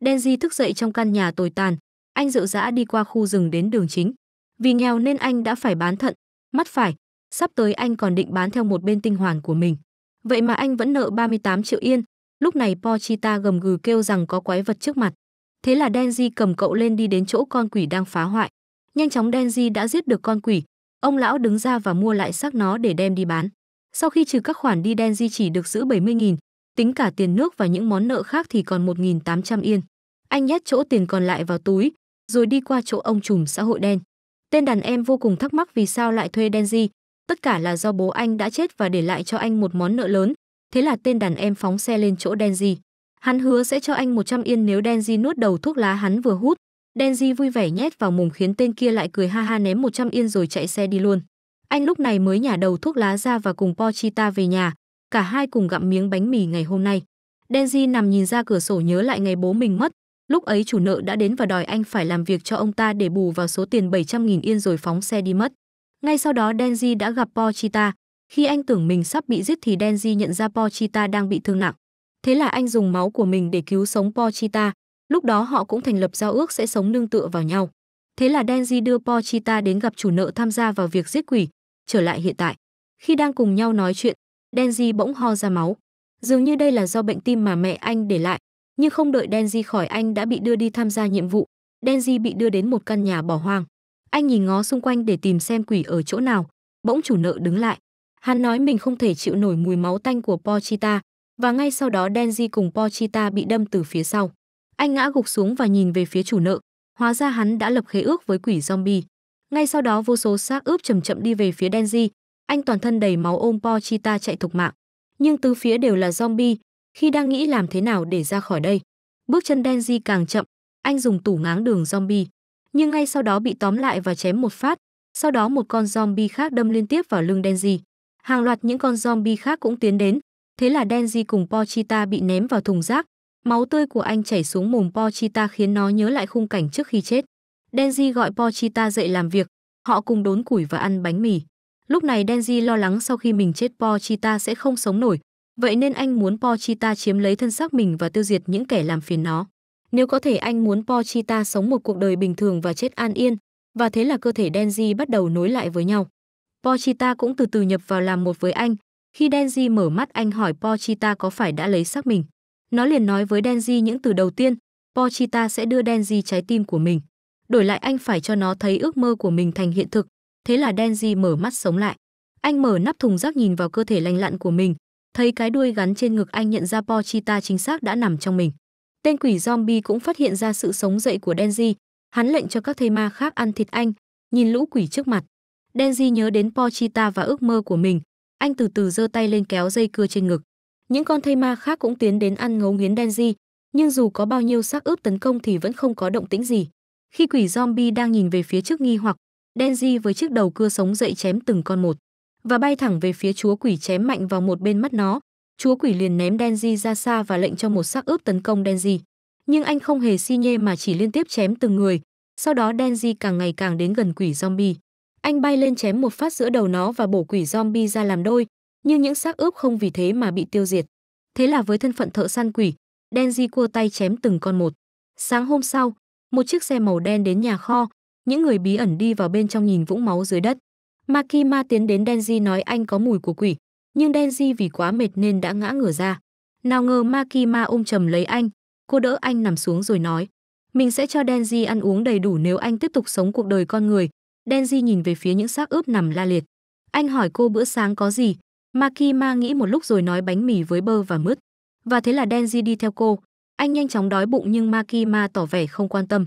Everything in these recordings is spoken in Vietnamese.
Denji thức dậy trong căn nhà tồi tàn, anh rượu dã đi qua khu rừng đến đường chính. Vì nghèo nên anh đã phải bán thận, mắt phải, sắp tới anh còn định bán theo một bên tinh hoàn của mình. Vậy mà anh vẫn nợ 38 triệu yên, lúc này Pochita gầm gừ kêu rằng có quái vật trước mặt. Thế là Denji cầm cậu lên đi đến chỗ con quỷ đang phá hoại. Nhanh chóng Denji đã giết được con quỷ, ông lão đứng ra và mua lại xác nó để đem đi bán. Sau khi trừ các khoản đi Denji chỉ được giữ 70.000, tính cả tiền nước và những món nợ khác thì còn 1.800 yên. Anh nhét chỗ tiền còn lại vào túi, rồi đi qua chỗ ông trùm xã hội đen. Tên đàn em vô cùng thắc mắc vì sao lại thuê Denji, tất cả là do bố anh đã chết và để lại cho anh một món nợ lớn, thế là tên đàn em phóng xe lên chỗ Denji. Hắn hứa sẽ cho anh 100 yên nếu Denji nuốt đầu thuốc lá hắn vừa hút. Denji vui vẻ nhét vào mồm khiến tên kia lại cười ha ha ném 100 yên rồi chạy xe đi luôn. Anh lúc này mới nhả đầu thuốc lá ra và cùng Pochita về nhà, cả hai cùng gặm miếng bánh mì ngày hôm nay. Denji nằm nhìn ra cửa sổ nhớ lại ngày bố mình mất, lúc ấy chủ nợ đã đến và đòi anh phải làm việc cho ông ta để bù vào số tiền 700.000 yên rồi phóng xe đi mất. Ngay sau đó Denji đã gặp Pochita, khi anh tưởng mình sắp bị giết thì Denji nhận ra Pochita đang bị thương nặng. Thế là anh dùng máu của mình để cứu sống Pochita, lúc đó họ cũng thành lập giao ước sẽ sống nương tựa vào nhau. Thế là Denji đưa Pochita đến gặp chủ nợ tham gia vào việc giết quỷ, trở lại hiện tại. Khi đang cùng nhau nói chuyện, Denji bỗng ho ra máu. Dường như đây là do bệnh tim mà mẹ anh để lại, nhưng không đợi Denji khỏi anh đã bị đưa đi tham gia nhiệm vụ. Denji bị đưa đến một căn nhà bỏ hoang. Anh nhìn ngó xung quanh để tìm xem quỷ ở chỗ nào, bỗng chủ nợ đứng lại. Hắn nói mình không thể chịu nổi mùi máu tanh của Pochita, và ngay sau đó Denji cùng Pochita bị đâm từ phía sau. Anh ngã gục xuống và nhìn về phía chủ nợ, hóa ra hắn đã lập khế ước với quỷ zombie. Ngay sau đó vô số xác ướp chậm chậm đi về phía Denji, anh toàn thân đầy máu ôm Pochita chạy thục mạng. Nhưng tứ phía đều là zombie, khi đang nghĩ làm thế nào để ra khỏi đây. Bước chân Denji càng chậm, anh dùng tủ ngáng đường zombie. Nhưng ngay sau đó bị tóm lại và chém một phát, sau đó một con zombie khác đâm liên tiếp vào lưng Denji. Hàng loạt những con zombie khác cũng tiến đến, thế là Denji cùng Pochita bị ném vào thùng rác. Máu tươi của anh chảy xuống mồm Pochita khiến nó nhớ lại khung cảnh trước khi chết. Denji gọi Pochita dậy làm việc, họ cùng đốn củi và ăn bánh mì. Lúc này Denji lo lắng sau khi mình chết Pochita sẽ không sống nổi, vậy nên anh muốn Pochita chiếm lấy thân xác mình và tiêu diệt những kẻ làm phiền nó. Nếu có thể anh muốn Pochita sống một cuộc đời bình thường và chết an yên, và thế là cơ thể Denji bắt đầu nối lại với nhau. Pochita cũng từ từ nhập vào làm một với anh. Khi Denji mở mắt anh hỏi Pochita có phải đã lấy xác mình. Nó liền nói với Denji những từ đầu tiên, Pochita sẽ đưa Denji trái tim của mình. Đổi lại anh phải cho nó thấy ước mơ của mình thành hiện thực, thế là Denji mở mắt sống lại. Anh mở nắp thùng rác nhìn vào cơ thể lành lặn của mình, thấy cái đuôi gắn trên ngực anh nhận ra Pochita chính xác đã nằm trong mình. Tên quỷ zombie cũng phát hiện ra sự sống dậy của Denji, hắn lệnh cho các thây ma khác ăn thịt anh, nhìn lũ quỷ trước mặt. Denji nhớ đến Pochita và ước mơ của mình, anh từ từ giơ tay lên kéo dây cưa trên ngực. Những con thây ma khác cũng tiến đến ăn ngấu nghiến Denji, nhưng dù có bao nhiêu xác ướp tấn công thì vẫn không có động tĩnh gì. Khi quỷ zombie đang nhìn về phía trước nghi hoặc, Denji với chiếc đầu cưa sống dậy chém từng con một và bay thẳng về phía chúa quỷ chém mạnh vào một bên mắt nó. Chúa quỷ liền ném Denji ra xa và lệnh cho một xác ướp tấn công Denji. Nhưng anh không hề si nhê mà chỉ liên tiếp chém từng người. Sau đó Denji càng ngày càng đến gần quỷ zombie. Anh bay lên chém một phát giữa đầu nó và bổ quỷ zombie ra làm đôi, nhưng những xác ướp không vì thế mà bị tiêu diệt. Thế là với thân phận thợ săn quỷ, Denji cua tay chém từng con một. Sáng hôm sau, một chiếc xe màu đen đến nhà kho, những người bí ẩn đi vào bên trong nhìn vũng máu dưới đất. Makima tiến đến Denji nói anh có mùi của quỷ, nhưng Denji vì quá mệt nên đã ngã ngửa ra. Nào ngờ Makima ôm chầm lấy anh, cô đỡ anh nằm xuống rồi nói. Mình sẽ cho Denji ăn uống đầy đủ nếu anh tiếp tục sống cuộc đời con người. Denji nhìn về phía những xác ướp nằm la liệt. Anh hỏi cô bữa sáng có gì. Makima nghĩ một lúc rồi nói bánh mì với bơ và mứt. Và thế là Denji đi theo cô. Anh nhanh chóng đói bụng nhưng Makima tỏ vẻ không quan tâm.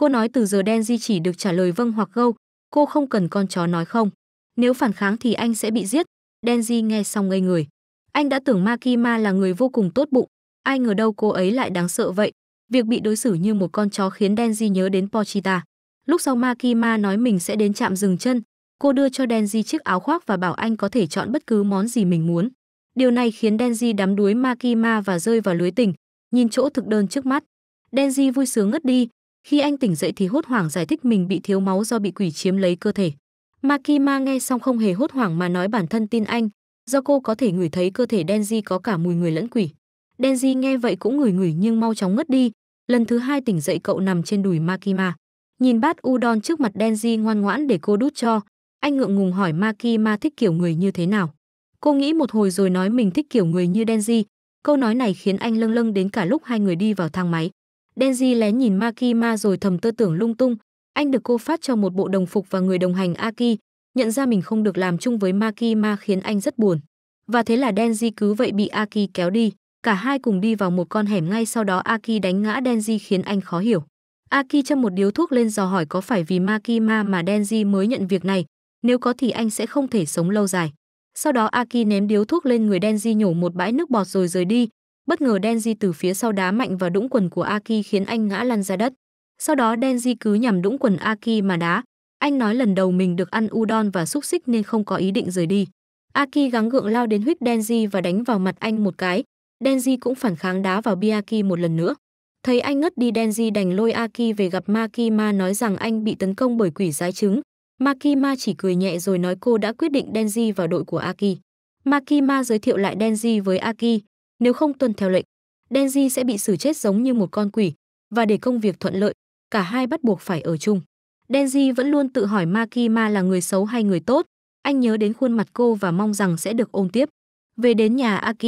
Cô nói từ giờ Denji chỉ được trả lời vâng hoặc gâu, cô không cần con chó nói không. Nếu phản kháng thì anh sẽ bị giết. Denji nghe xong ngây người. Anh đã tưởng Makima là người vô cùng tốt bụng, ai ngờ đâu cô ấy lại đáng sợ vậy. Việc bị đối xử như một con chó khiến Denji nhớ đến Pochita. Lúc sau Makima nói mình sẽ đến trạm dừng chân, cô đưa cho Denji chiếc áo khoác và bảo anh có thể chọn bất cứ món gì mình muốn. Điều này khiến Denji đắm đuối Makima và rơi vào lưới tình, nhìn chỗ thực đơn trước mắt. Denji vui sướng ngất đi, khi anh tỉnh dậy thì hốt hoảng giải thích mình bị thiếu máu do bị quỷ chiếm lấy cơ thể. Makima nghe xong không hề hốt hoảng mà nói bản thân tin anh, do cô có thể ngửi thấy cơ thể Denji có cả mùi người lẫn quỷ. Denji nghe vậy cũng ngửi ngửi nhưng mau chóng ngất đi, lần thứ hai tỉnh dậy cậu nằm trên đùi Makima. Nhìn bát udon trước mặt Denji ngoan ngoãn để cô đút cho, anh ngượng ngùng hỏi Makima thích kiểu người như thế nào. Cô nghĩ một hồi rồi nói mình thích kiểu người như Denji, câu nói này khiến anh lâng lâng đến cả lúc hai người đi vào thang máy. Denji lén nhìn Makima rồi thầm tơ tưởng lung tung. Anh được cô phát cho một bộ đồng phục và người đồng hành Aki, nhận ra mình không được làm chung với Makima khiến anh rất buồn. Và thế là Denji cứ vậy bị Aki kéo đi, cả hai cùng đi vào một con hẻm ngay sau đó Aki đánh ngã Denji khiến anh khó hiểu. Aki châm một điếu thuốc lên dò hỏi có phải vì Makima mà Denji mới nhận việc này, nếu có thì anh sẽ không thể sống lâu dài. Sau đó Aki ném điếu thuốc lên người Denji nhổ một bãi nước bọt rồi rời đi, Bất ngờ Denji từ phía sau đá mạnh vào đũng quần của Aki khiến anh ngã lăn ra đất. Sau đó Denji cứ nhằm đũng quần Aki mà đá. Anh nói lần đầu mình được ăn udon và xúc xích nên không có ý định rời đi. Aki gắng gượng lao đến huyết Denji và đánh vào mặt anh một cái. Denji cũng phản kháng đá vào Biaki một lần nữa. Thấy anh ngất đi Denji đành lôi Aki về gặp Makima nói rằng anh bị tấn công bởi quỷ giái trứng. Makima chỉ cười nhẹ rồi nói cô đã quyết định Denji vào đội của Aki. Makima giới thiệu lại Denji với Aki, nếu không tuân theo lệnh, Denji sẽ bị xử chết giống như một con quỷ và để công việc thuận lợi, cả hai bắt buộc phải ở chung. Denji vẫn luôn tự hỏi Makima là người xấu hay người tốt. Anh nhớ đến khuôn mặt cô và mong rằng sẽ được ôm tiếp. Về đến nhà Aki,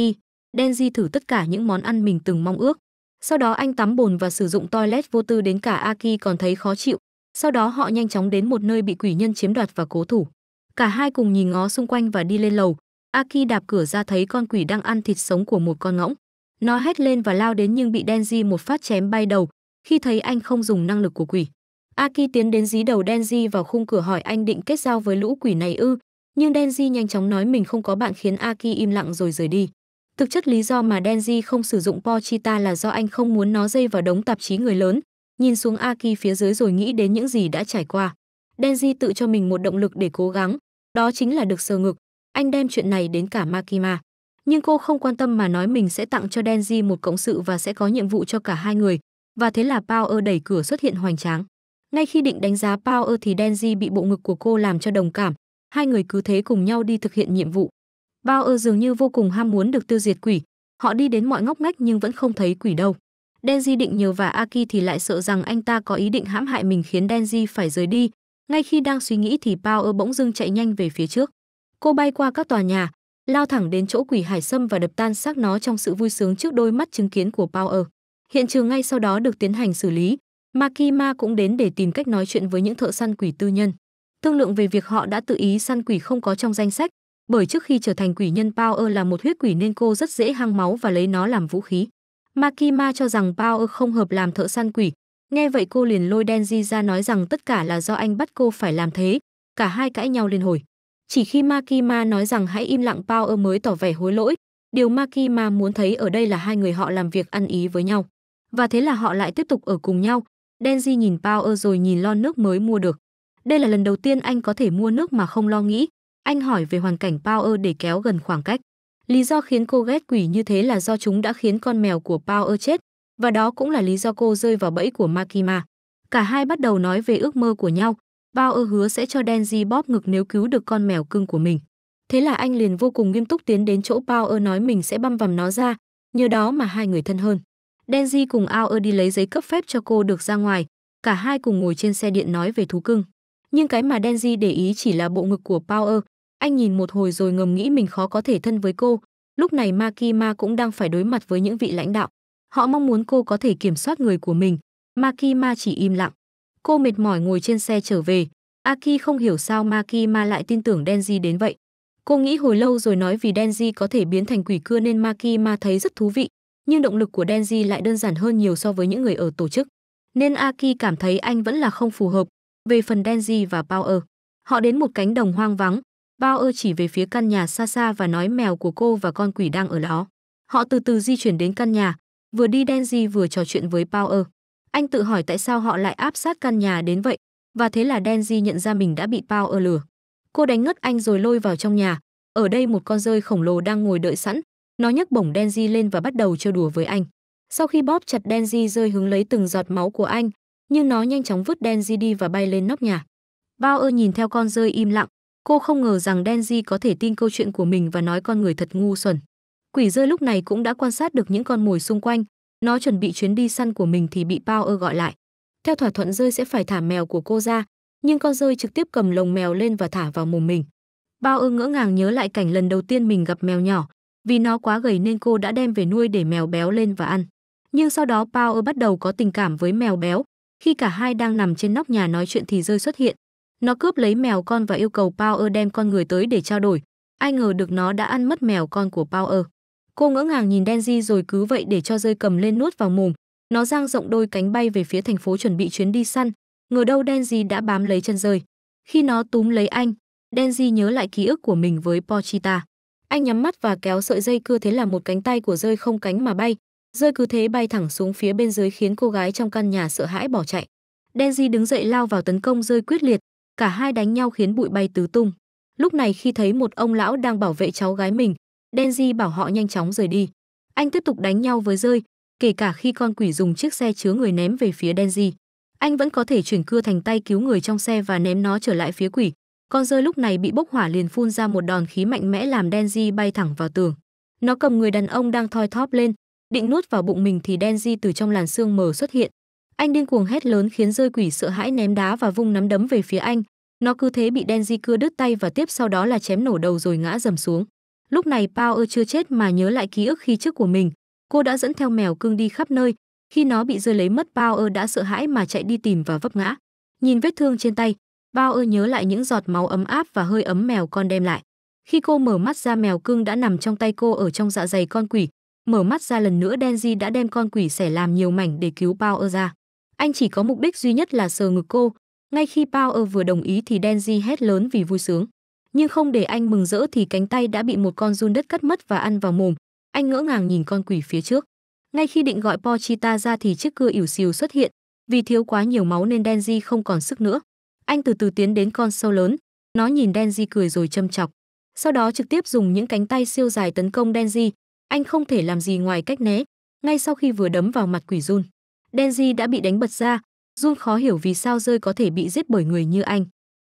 Denji thử tất cả những món ăn mình từng mong ước. Sau đó anh tắm bồn và sử dụng toilet vô tư đến cả Aki còn thấy khó chịu. Sau đó họ nhanh chóng đến một nơi bị quỷ nhân chiếm đoạt và cố thủ. Cả hai cùng nhìn ngó xung quanh và đi lên lầu, Aki đạp cửa ra thấy con quỷ đang ăn thịt sống của một con ngỗng. Nó hét lên và lao đến nhưng bị Denji một phát chém bay đầu, khi thấy anh không dùng năng lực của quỷ. Aki tiến đến dí đầu Denji vào khung cửa hỏi anh định kết giao với lũ quỷ này ư, nhưng Denji nhanh chóng nói mình không có bạn khiến Aki im lặng rồi rời đi. Thực chất lý do mà Denji không sử dụng Pochita là do anh không muốn nó dây vào đống tạp chí người lớn, nhìn xuống Aki phía dưới rồi nghĩ đến những gì đã trải qua. Denji tự cho mình một động lực để cố gắng, đó chính là được sờ ngực, anh đem chuyện này đến cả Makima. Nhưng cô không quan tâm mà nói mình sẽ tặng cho Denji một cộng sự và sẽ có nhiệm vụ cho cả hai người. Và thế là Power đẩy cửa xuất hiện hoành tráng. Ngay khi định đánh giá Power thì Denji bị bộ ngực của cô làm cho đồng cảm. Hai người cứ thế cùng nhau đi thực hiện nhiệm vụ. Power dường như vô cùng ham muốn được tiêu diệt quỷ. Họ đi đến mọi ngóc ngách nhưng vẫn không thấy quỷ đâu. Denji định nhờ và Aki thì lại sợ rằng anh ta có ý định hãm hại mình khiến Denji phải rời đi. Ngay khi đang suy nghĩ thì Power bỗng dưng chạy nhanh về phía trước. Cô bay qua các tòa nhà, lao thẳng đến chỗ quỷ hải sâm và đập tan xác nó trong sự vui sướng trước đôi mắt chứng kiến của Power. Hiện trường ngay sau đó được tiến hành xử lý, Makima cũng đến để tìm cách nói chuyện với những thợ săn quỷ tư nhân. Thương lượng về việc họ đã tự ý săn quỷ không có trong danh sách, bởi trước khi trở thành quỷ nhân Power là một huyết quỷ nên cô rất dễ hăng máu và lấy nó làm vũ khí. Makima cho rằng Power không hợp làm thợ săn quỷ, nghe vậy cô liền lôi Denji ra nói rằng tất cả là do anh bắt cô phải làm thế, cả hai cãi nhau liên hồi. Chỉ khi Makima nói rằng hãy im lặng Power mới tỏ vẻ hối lỗi, điều Makima muốn thấy ở đây là hai người họ làm việc ăn ý với nhau. Và thế là họ lại tiếp tục ở cùng nhau. Denji nhìn Power rồi nhìn lon nước mới mua được. Đây là lần đầu tiên anh có thể mua nước mà không lo nghĩ. Anh hỏi về hoàn cảnh Power để kéo gần khoảng cách. Lý do khiến cô ghét quỷ như thế là do chúng đã khiến con mèo của Power chết, và đó cũng là lý do cô rơi vào bẫy của Makima. Cả hai bắt đầu nói về ước mơ của nhau, Bao ơ hứa sẽ cho Denji bóp ngực nếu cứu được con mèo cưng của mình. Thế là anh liền vô cùng nghiêm túc tiến đến chỗ Bao ơ nói mình sẽ băm vằm nó ra, nhờ đó mà hai người thân hơn. Denji cùng Ao ơ đi lấy giấy cấp phép cho cô được ra ngoài, cả hai cùng ngồi trên xe điện nói về thú cưng. Nhưng cái mà Denji để ý chỉ là bộ ngực của Power. Anh nhìn một hồi rồi ngầm nghĩ mình khó có thể thân với cô. Lúc này Makima cũng đang phải đối mặt với những vị lãnh đạo. Họ mong muốn cô có thể kiểm soát người của mình. Makima chỉ im lặng. Cô mệt mỏi ngồi trên xe trở về. Aki không hiểu sao Maki Ma lại tin tưởng Denji đến vậy. Cô nghĩ hồi lâu rồi nói vì Denji có thể biến thành quỷ cưa nên Maki Ma thấy rất thú vị. Nhưng động lực của Denji lại đơn giản hơn nhiều so với những người ở tổ chức. Nên Aki cảm thấy anh vẫn là không phù hợp. Về phần Denji và Power. Họ đến một cánh đồng hoang vắng. Power chỉ về phía căn nhà xa xa và nói mèo của cô và con quỷ đang ở đó. Họ từ từ di chuyển đến căn nhà, vừa đi Denji vừa trò chuyện với Power. Anh tự hỏi tại sao họ lại áp sát căn nhà đến vậy, và thế là Denji nhận ra mình đã bị Pao ở lừa. Cô đánh ngất anh rồi lôi vào trong nhà. Ở đây một con rơi khổng lồ đang ngồi đợi sẵn. Nó nhấc bổng Denji lên và bắt đầu chơi đùa với anh. Sau khi bóp chặt Denji rơi hướng lấy từng giọt máu của anh, nhưng nó nhanh chóng vứt Denji đi và bay lên nóc nhà. Bao ơ nhìn theo con rơi im lặng, cô không ngờ rằng Denji có thể tin câu chuyện của mình và nói con người thật ngu xuẩn. Quỷ rơi lúc này cũng đã quan sát được những con mồi xung quanh, nó chuẩn bị chuyến đi săn của mình thì bị Power gọi lại. Theo thỏa thuận rơi sẽ phải thả mèo của cô ra, nhưng con rơi trực tiếp cầm lồng mèo lên và thả vào mồm mình. Bao ư ngỡ ngàng nhớ lại cảnh lần đầu tiên mình gặp mèo nhỏ, vì nó quá gầy nên cô đã đem về nuôi để mèo béo lên và ăn. Nhưng sau đó Bao ư bắt đầu có tình cảm với mèo béo, khi cả hai đang nằm trên nóc nhà nói chuyện thì rơi xuất hiện. Nó cướp lấy mèo con và yêu cầu Bao ư đem con người tới để trao đổi. Ai ngờ được nó đã ăn mất mèo con của Bao ư. Cô ngỡ ngàng nhìn Denji rồi cứ vậy để cho rơi cầm lên nuốt vào mồm. Nó giang rộng đôi cánh bay về phía thành phố chuẩn bị chuyến đi săn. Ngờ đâu Denji đã bám lấy chân rơi. Khi nó túm lấy anh, Denji nhớ lại ký ức của mình với Pochita. Anh nhắm mắt và kéo sợi dây cưa thế là một cánh tay của rơi không cánh mà bay. Rơi cứ thế bay thẳng xuống phía bên dưới khiến cô gái trong căn nhà sợ hãi bỏ chạy. Denji đứng dậy lao vào tấn công rơi quyết liệt, cả hai đánh nhau khiến bụi bay tứ tung. Lúc này khi thấy một ông lão đang bảo vệ cháu gái mình, Denji bảo họ nhanh chóng rời đi. Anh tiếp tục đánh nhau với rơi, kể cả khi con quỷ dùng chiếc xe chứa người ném về phía Denji. Anh vẫn có thể chuyển cưa thành tay cứu người trong xe và ném nó trở lại phía quỷ. Con rơi lúc này bị bốc hỏa liền phun ra một đòn khí mạnh mẽ làm Denji bay thẳng vào tường. Nó cầm người đàn ông đang thoi thóp lên, định nuốt vào bụng mình thì Denji từ trong làn xương mờ xuất hiện. Anh điên cuồng hét lớn khiến rơi quỷ sợ hãi ném đá và vung nắm đấm về phía anh. Nó cứ thế bị Denji cưa đứt tay và tiếp sau đó là chém nổ đầu rồi ngã dầm xuống. Lúc này ơ chưa chết mà nhớ lại ký ức khi trước của mình, cô đã dẫn theo mèo cưng đi khắp nơi, khi nó bị rơi lấy mất ơ đã sợ hãi mà chạy đi tìm và vấp ngã. Nhìn vết thương trên tay, ơ nhớ lại những giọt máu ấm áp và hơi ấm mèo con đem lại. Khi cô mở mắt ra mèo cưng đã nằm trong tay cô ở trong dạ dày con quỷ. Mở mắt ra lần nữa Denji đã đem con quỷ xẻ làm nhiều mảnh để cứu ơ ra. Anh chỉ có mục đích duy nhất là sờ ngực cô. Ngay khi ơ vừa đồng ý thì Denji hét lớn vì vui sướng nhưng không để anh mừng rỡ thì cánh tay đã bị một con run đất cắt mất và ăn vào mồm. Anh ngỡ ngàng nhìn con quỷ phía trước. Ngay khi định gọi Pochita ra thì chiếc cưa ỉu xìu xuất hiện, vì thiếu quá nhiều máu nên Denji không còn sức nữa. Anh từ từ tiến đến con sâu lớn, nó nhìn Denji cười rồi châm chọc. Sau đó trực tiếp dùng những cánh tay siêu dài tấn công Denji, anh không thể làm gì ngoài cách né. Ngay sau khi vừa đấm vào mặt quỷ run Denji đã bị đánh bật ra, run khó hiểu vì sao rơi có thể bị giết bởi người như anh.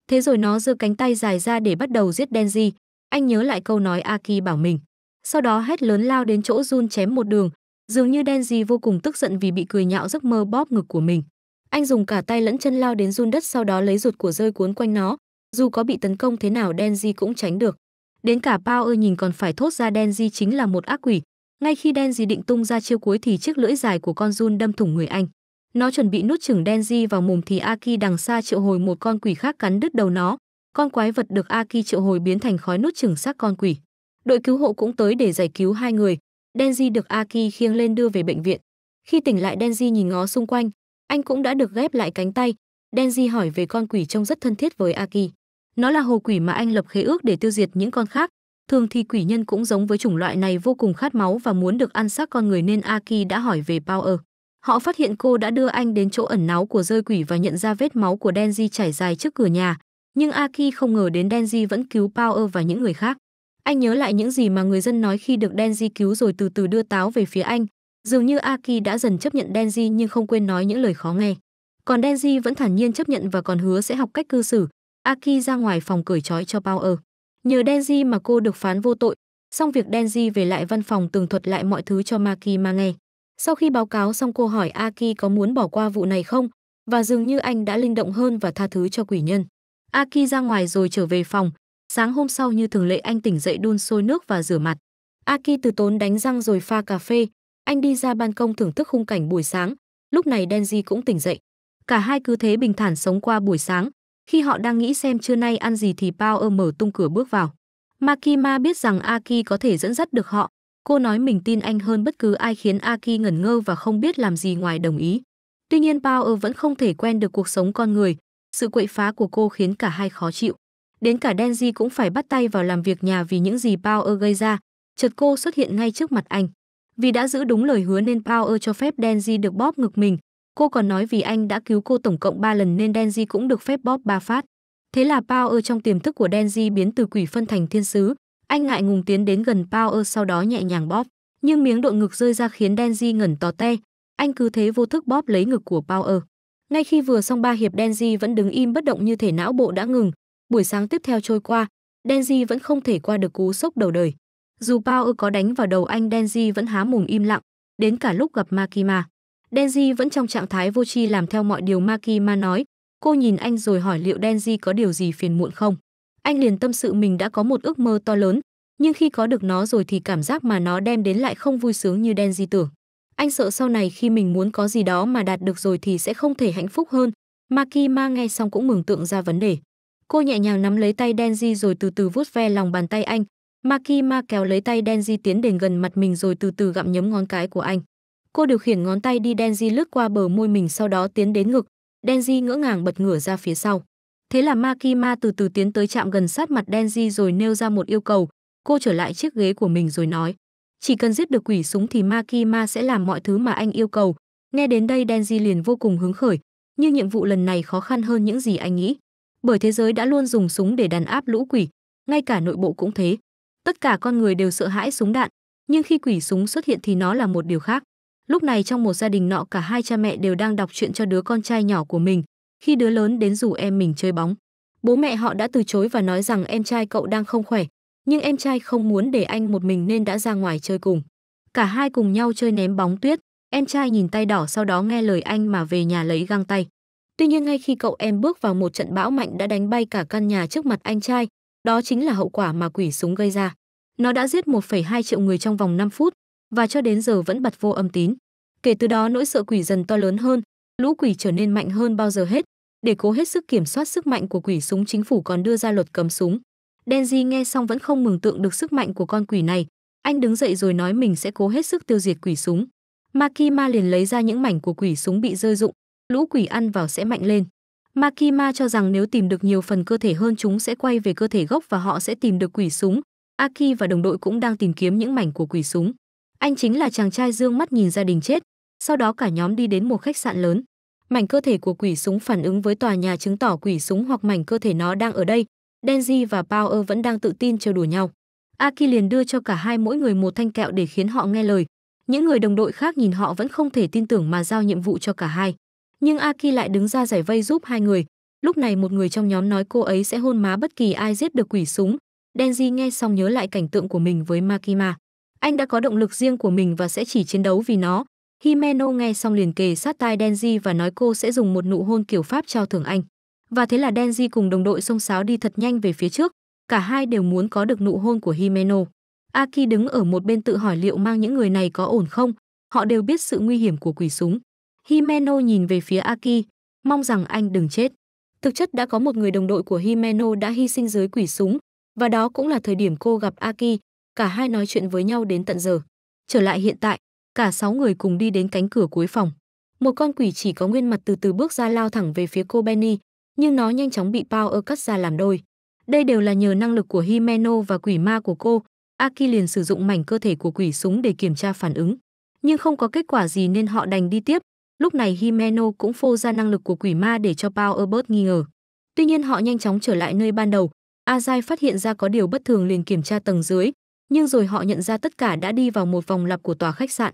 Thế rồi nó giơ cánh tay dài ra để bắt đầu giết Denji. Anh nhớ lại câu nói Aki bảo mình. Sau đó hét lớn lao đến chỗ Jun chém một đường. Dường như Denji vô cùng tức giận vì bị cười nhạo giấc mơ bóp ngực của mình. Anh dùng cả tay lẫn chân lao đến Jun đất sau đó lấy ruột của rơi cuốn quanh nó. Dù có bị tấn công thế nào Denji cũng tránh được. Đến cả Pao ơi nhìn còn phải thốt ra Denji chính là một ác quỷ. Ngay khi Denji định tung ra chiêu cuối thì chiếc lưỡi dài của con Jun đâm thủng người anh. Nó chuẩn bị nuốt chửng Denji vào mồm thì Aki đằng xa triệu hồi một con quỷ khác cắn đứt đầu nó. Con quái vật được Aki triệu hồi biến thành khói nuốt chửng xác con quỷ. Đội cứu hộ cũng tới để giải cứu hai người. Denji được Aki khiêng lên đưa về bệnh viện. Khi tỉnh lại Denji nhìn ngó xung quanh, anh cũng đã được ghép lại cánh tay. Denji hỏi về con quỷ trông rất thân thiết với Aki. Nó là hồ quỷ mà anh lập khế ước để tiêu diệt những con khác. Thường thì quỷ nhân cũng giống với chủng loại này vô cùng khát máu và muốn được ăn xác con người nên Aki đã hỏi về Power. Họ phát hiện cô đã đưa anh đến chỗ ẩn náu của rơi quỷ và nhận ra vết máu của Denji chảy dài trước cửa nhà. Nhưng Aki không ngờ đến Denji vẫn cứu Power và những người khác. Anh nhớ lại những gì mà người dân nói khi được Denji cứu rồi từ từ đưa táo về phía anh. Dường như Aki đã dần chấp nhận Denji nhưng không quên nói những lời khó nghe. Còn Denji vẫn thản nhiên chấp nhận và còn hứa sẽ học cách cư xử. Aki ra ngoài phòng cởi trói cho Power. Nhờ Denji mà cô được phán vô tội. Xong việc Denji về lại văn phòng tường thuật lại mọi thứ cho Maki mà nghe. Sau khi báo cáo xong cô hỏi Aki có muốn bỏ qua vụ này không, và dường như anh đã linh động hơn và tha thứ cho quỷ nhân. Aki ra ngoài rồi trở về phòng, sáng hôm sau như thường lệ anh tỉnh dậy đun sôi nước và rửa mặt. Aki từ tốn đánh răng rồi pha cà phê, anh đi ra ban công thưởng thức khung cảnh buổi sáng, lúc này Denji cũng tỉnh dậy. Cả hai cứ thế bình thản sống qua buổi sáng, khi họ đang nghĩ xem trưa nay ăn gì thì Power mở tung cửa bước vào. Makima biết rằng Aki có thể dẫn dắt được họ, Cô nói mình tin anh hơn bất cứ ai khiến Aki ngẩn ngơ và không biết làm gì ngoài đồng ý. Tuy nhiên Power vẫn không thể quen được cuộc sống con người. Sự quậy phá của cô khiến cả hai khó chịu. Đến cả Denji cũng phải bắt tay vào làm việc nhà vì những gì Power gây ra. Chợt cô xuất hiện ngay trước mặt anh. Vì đã giữ đúng lời hứa nên Power cho phép Denji được bóp ngực mình. Cô còn nói vì anh đã cứu cô tổng cộng 3 lần nên Denji cũng được phép bóp 3 phát. Thế là Power trong tiềm thức của Denji biến từ quỷ phân thành thiên sứ. Anh ngại ngùng tiến đến gần Power sau đó nhẹ nhàng bóp, nhưng miếng đội ngực rơi ra khiến Denji ngẩn tò te. Anh cứ thế vô thức bóp lấy ngực của Power. Ngay khi vừa xong ba hiệp Denji vẫn đứng im bất động như thể não bộ đã ngừng. Buổi sáng tiếp theo trôi qua, Denji vẫn không thể qua được cú sốc đầu đời. Dù Power có đánh vào đầu anh Denji vẫn há mồm im lặng, đến cả lúc gặp Makima. Denji vẫn trong trạng thái vô tri làm theo mọi điều Makima nói. Cô nhìn anh rồi hỏi liệu Denji có điều gì phiền muộn không anh liền tâm sự mình đã có một ước mơ to lớn, nhưng khi có được nó rồi thì cảm giác mà nó đem đến lại không vui sướng như đen di tưởng. Anh sợ sau này khi mình muốn có gì đó mà đạt được rồi thì sẽ không thể hạnh phúc hơn. Maki Ma nghe xong cũng mường tượng ra vấn đề. Cô nhẹ nhàng nắm lấy tay Denji rồi từ từ vuốt ve lòng bàn tay anh. Maki Ma kéo lấy tay Denji tiến đến gần mặt mình rồi từ từ gặm nhấm ngón cái của anh. Cô điều khiển ngón tay đi Denji lướt qua bờ môi mình sau đó tiến đến ngực. Denji ngỡ ngàng bật ngửa ra phía sau. Thế là Makima từ từ tiến tới chạm gần sát mặt Denji rồi nêu ra một yêu cầu. Cô trở lại chiếc ghế của mình rồi nói. Chỉ cần giết được quỷ súng thì Makima sẽ làm mọi thứ mà anh yêu cầu. Nghe đến đây Denji liền vô cùng hứng khởi. Nhưng nhiệm vụ lần này khó khăn hơn những gì anh nghĩ. Bởi thế giới đã luôn dùng súng để đàn áp lũ quỷ. Ngay cả nội bộ cũng thế. Tất cả con người đều sợ hãi súng đạn. Nhưng khi quỷ súng xuất hiện thì nó là một điều khác. Lúc này trong một gia đình nọ cả hai cha mẹ đều đang đọc chuyện cho đứa con trai nhỏ của mình khi đứa lớn đến rủ em mình chơi bóng. Bố mẹ họ đã từ chối và nói rằng em trai cậu đang không khỏe, nhưng em trai không muốn để anh một mình nên đã ra ngoài chơi cùng. Cả hai cùng nhau chơi ném bóng tuyết, em trai nhìn tay đỏ sau đó nghe lời anh mà về nhà lấy găng tay. Tuy nhiên ngay khi cậu em bước vào một trận bão mạnh đã đánh bay cả căn nhà trước mặt anh trai, đó chính là hậu quả mà quỷ súng gây ra. Nó đã giết 1,2 triệu người trong vòng 5 phút và cho đến giờ vẫn bật vô âm tín. Kể từ đó nỗi sợ quỷ dần to lớn hơn, lũ quỷ trở nên mạnh hơn bao giờ hết để cố hết sức kiểm soát sức mạnh của quỷ súng chính phủ còn đưa ra luật cấm súng. Denji nghe xong vẫn không mừng tượng được sức mạnh của con quỷ này, anh đứng dậy rồi nói mình sẽ cố hết sức tiêu diệt quỷ súng. Makima liền lấy ra những mảnh của quỷ súng bị rơi rụng, lũ quỷ ăn vào sẽ mạnh lên. Makima cho rằng nếu tìm được nhiều phần cơ thể hơn chúng sẽ quay về cơ thể gốc và họ sẽ tìm được quỷ súng. Aki và đồng đội cũng đang tìm kiếm những mảnh của quỷ súng. Anh chính là chàng trai dương mắt nhìn gia đình chết, sau đó cả nhóm đi đến một khách sạn lớn mảnh cơ thể của quỷ súng phản ứng với tòa nhà chứng tỏ quỷ súng hoặc mảnh cơ thể nó đang ở đây. Denji và Power vẫn đang tự tin trêu đùa nhau. Aki liền đưa cho cả hai mỗi người một thanh kẹo để khiến họ nghe lời. Những người đồng đội khác nhìn họ vẫn không thể tin tưởng mà giao nhiệm vụ cho cả hai. Nhưng Aki lại đứng ra giải vây giúp hai người. Lúc này một người trong nhóm nói cô ấy sẽ hôn má bất kỳ ai giết được quỷ súng. Denji nghe xong nhớ lại cảnh tượng của mình với Makima. Anh đã có động lực riêng của mình và sẽ chỉ chiến đấu vì nó. Himeno nghe xong liền kề sát tai Denji và nói cô sẽ dùng một nụ hôn kiểu Pháp trao thưởng anh. Và thế là Denji cùng đồng đội xông sáo đi thật nhanh về phía trước, cả hai đều muốn có được nụ hôn của Himeno. Aki đứng ở một bên tự hỏi liệu mang những người này có ổn không, họ đều biết sự nguy hiểm của quỷ súng. Himeno nhìn về phía Aki, mong rằng anh đừng chết. Thực chất đã có một người đồng đội của Himeno đã hy sinh dưới quỷ súng, và đó cũng là thời điểm cô gặp Aki, cả hai nói chuyện với nhau đến tận giờ. Trở lại hiện tại, Cả sáu người cùng đi đến cánh cửa cuối phòng. Một con quỷ chỉ có nguyên mặt từ từ bước ra lao thẳng về phía cô Benny, nhưng nó nhanh chóng bị Power cắt ra làm đôi. Đây đều là nhờ năng lực của Himeno và quỷ ma của cô. Aki liền sử dụng mảnh cơ thể của quỷ súng để kiểm tra phản ứng. Nhưng không có kết quả gì nên họ đành đi tiếp. Lúc này Himeno cũng phô ra năng lực của quỷ ma để cho Power bớt nghi ngờ. Tuy nhiên họ nhanh chóng trở lại nơi ban đầu. Azai phát hiện ra có điều bất thường liền kiểm tra tầng dưới, nhưng rồi họ nhận ra tất cả đã đi vào một vòng lặp của tòa khách sạn.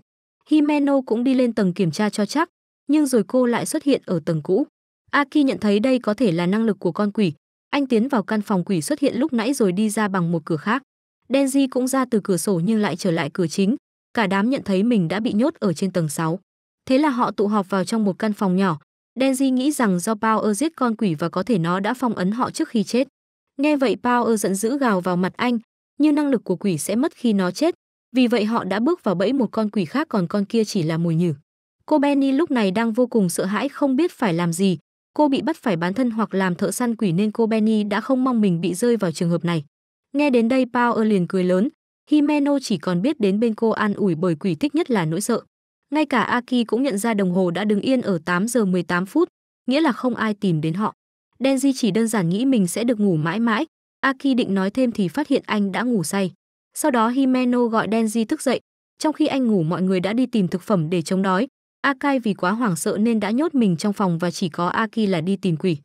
Himeno cũng đi lên tầng kiểm tra cho chắc, nhưng rồi cô lại xuất hiện ở tầng cũ. Aki nhận thấy đây có thể là năng lực của con quỷ. Anh tiến vào căn phòng quỷ xuất hiện lúc nãy rồi đi ra bằng một cửa khác. Denji cũng ra từ cửa sổ nhưng lại trở lại cửa chính. Cả đám nhận thấy mình đã bị nhốt ở trên tầng 6. Thế là họ tụ họp vào trong một căn phòng nhỏ. Denji nghĩ rằng do Power giết con quỷ và có thể nó đã phong ấn họ trước khi chết. Nghe vậy Power giận dữ gào vào mặt anh, như năng lực của quỷ sẽ mất khi nó chết, vì vậy họ đã bước vào bẫy một con quỷ khác còn con kia chỉ là mùi nhử. Cô Benny lúc này đang vô cùng sợ hãi không biết phải làm gì. Cô bị bắt phải bán thân hoặc làm thợ săn quỷ nên cô Benny đã không mong mình bị rơi vào trường hợp này. Nghe đến đây Power liền cười lớn. Himeno chỉ còn biết đến bên cô an ủi bởi quỷ thích nhất là nỗi sợ. Ngay cả Aki cũng nhận ra đồng hồ đã đứng yên ở 8 giờ 18 phút, nghĩa là không ai tìm đến họ. Denji chỉ đơn giản nghĩ mình sẽ được ngủ mãi mãi. Aki định nói thêm thì phát hiện anh đã ngủ say. Sau đó Himeno gọi Denji thức dậy, trong khi anh ngủ mọi người đã đi tìm thực phẩm để chống đói. Akai vì quá hoảng sợ nên đã nhốt mình trong phòng và chỉ có Aki là đi tìm quỷ.